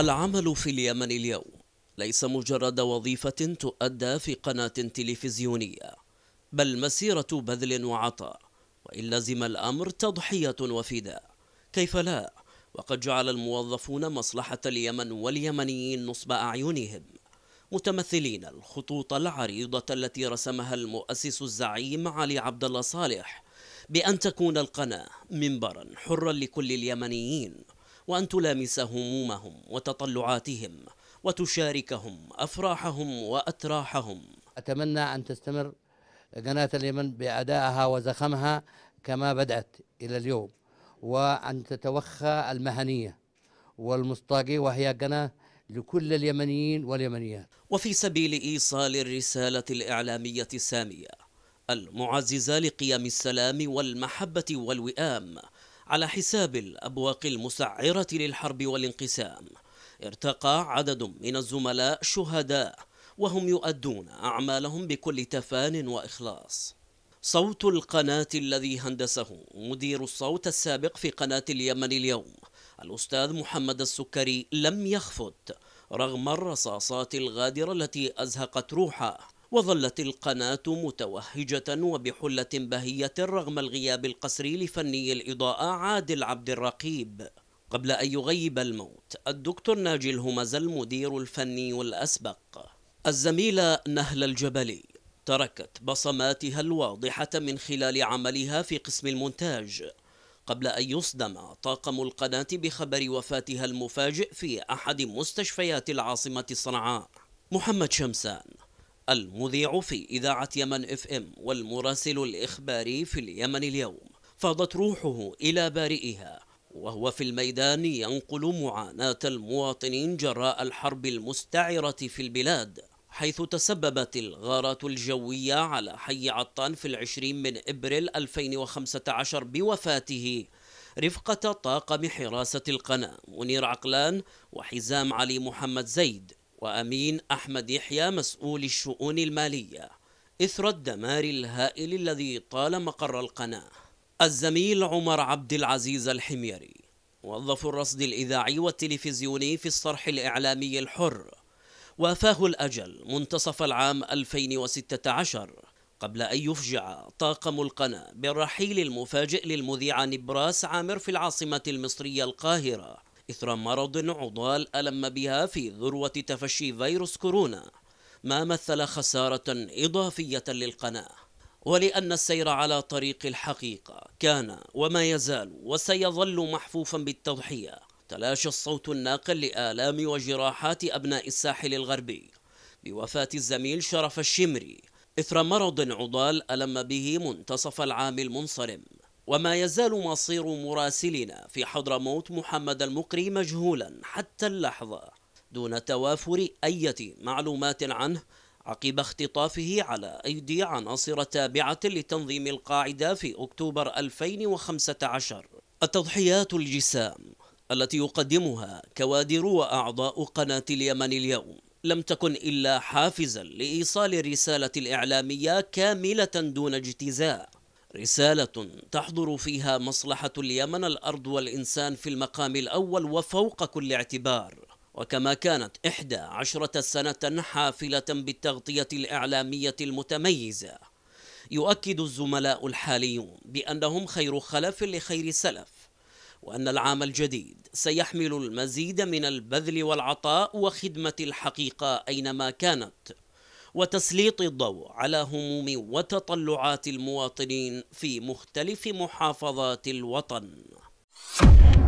العمل في اليمن اليوم ليس مجرد وظيفة تؤدى في قناة تلفزيونية بل مسيرة بذل وعطاء وإن لزم الأمر تضحية وفداء كيف لا وقد جعل الموظفون مصلحة اليمن واليمنيين نصب أعينهم متمثلين الخطوط العريضة التي رسمها المؤسس الزعيم علي عبد الله صالح بأن تكون القناة منبرا حرا لكل اليمنيين وأن تلامس همومهم وتطلعاتهم وتشاركهم أفراحهم وأتراحهم أتمنى أن تستمر قناة اليمن بأدائها وزخمها كما بدأت إلى اليوم وأن تتوخى المهنية والمصداقية وهي قناة لكل اليمنيين واليمنيات وفي سبيل إيصال الرسالة الإعلامية السامية المعززة لقيم السلام والمحبة والوئام على حساب الأبواق المسعرة للحرب والانقسام ارتقى عدد من الزملاء شهداء وهم يؤدون أعمالهم بكل تفان وإخلاص صوت القناة الذي هندسه مدير الصوت السابق في قناة اليمن اليوم الأستاذ محمد السكري لم يخفت رغم الرصاصات الغادرة التي أزهقت روحه وظلت القناة متوهجة وبحلة بهية رغم الغياب القسري لفني الإضاءة عادل عبد الرقيب قبل أن يغيب الموت الدكتور ناجي الهمز المدير الفني الأسبق الزميلة نهل الجبلي تركت بصماتها الواضحة من خلال عملها في قسم المونتاج قبل أن يصدم طاقم القناة بخبر وفاتها المفاجئ في أحد مستشفيات العاصمة صنعاء محمد شمسان المذيع في إذاعة يمن اف ام والمراسل الإخباري في اليمن اليوم فاضت روحه إلى بارئها وهو في الميدان ينقل معاناة المواطنين جراء الحرب المستعرة في البلاد حيث تسببت الغارات الجوية على حي عطان في العشرين من إبريل 2015 بوفاته رفقة طاقم حراسة القناة منير عقلان وحزام علي محمد زيد وأمين أحمد يحيى مسؤول الشؤون المالية إثر الدمار الهائل الذي طال مقر القناة الزميل عمر عبد العزيز الحميري موظف الرصد الإذاعي والتلفزيوني في الصرح الإعلامي الحر وافاه الأجل منتصف العام 2016 قبل أن يفجع طاقم القناة بالرحيل المفاجئ للمذيعة نبراس عامر في العاصمة المصرية القاهرة إثر مرض عضال ألم بها في ذروة تفشي فيروس كورونا ما مثل خسارة إضافية للقناة ولأن السير على طريق الحقيقة كان وما يزال وسيظل محفوفا بالتضحية تلاشى الصوت الناقل لآلام وجراحات أبناء الساحل الغربي بوفاة الزميل شرف الشمري إثر مرض عضال ألم به منتصف العام المنصرم وما يزال مصير مراسلنا في حضرموت محمد المقري مجهولا حتى اللحظة دون توافر أي معلومات عنه عقب اختطافه على أيدي عناصر تابعة لتنظيم القاعدة في أكتوبر 2015 التضحيات الجسام التي يقدمها كوادر وأعضاء قناة اليمن اليوم لم تكن إلا حافزا لإيصال الرسالة الإعلامية كاملة دون اجتزاء رسالة تحضر فيها مصلحة اليمن الأرض والإنسان في المقام الأول وفوق كل اعتبار وكما كانت إحدى عشرة سنة حافلة بالتغطية الإعلامية المتميزة يؤكد الزملاء الحاليون بأنهم خير خلف لخير سلف وأن العام الجديد سيحمل المزيد من البذل والعطاء وخدمة الحقيقة أينما كانت وتسليط الضوء على هموم وتطلعات المواطنين في مختلف محافظات الوطن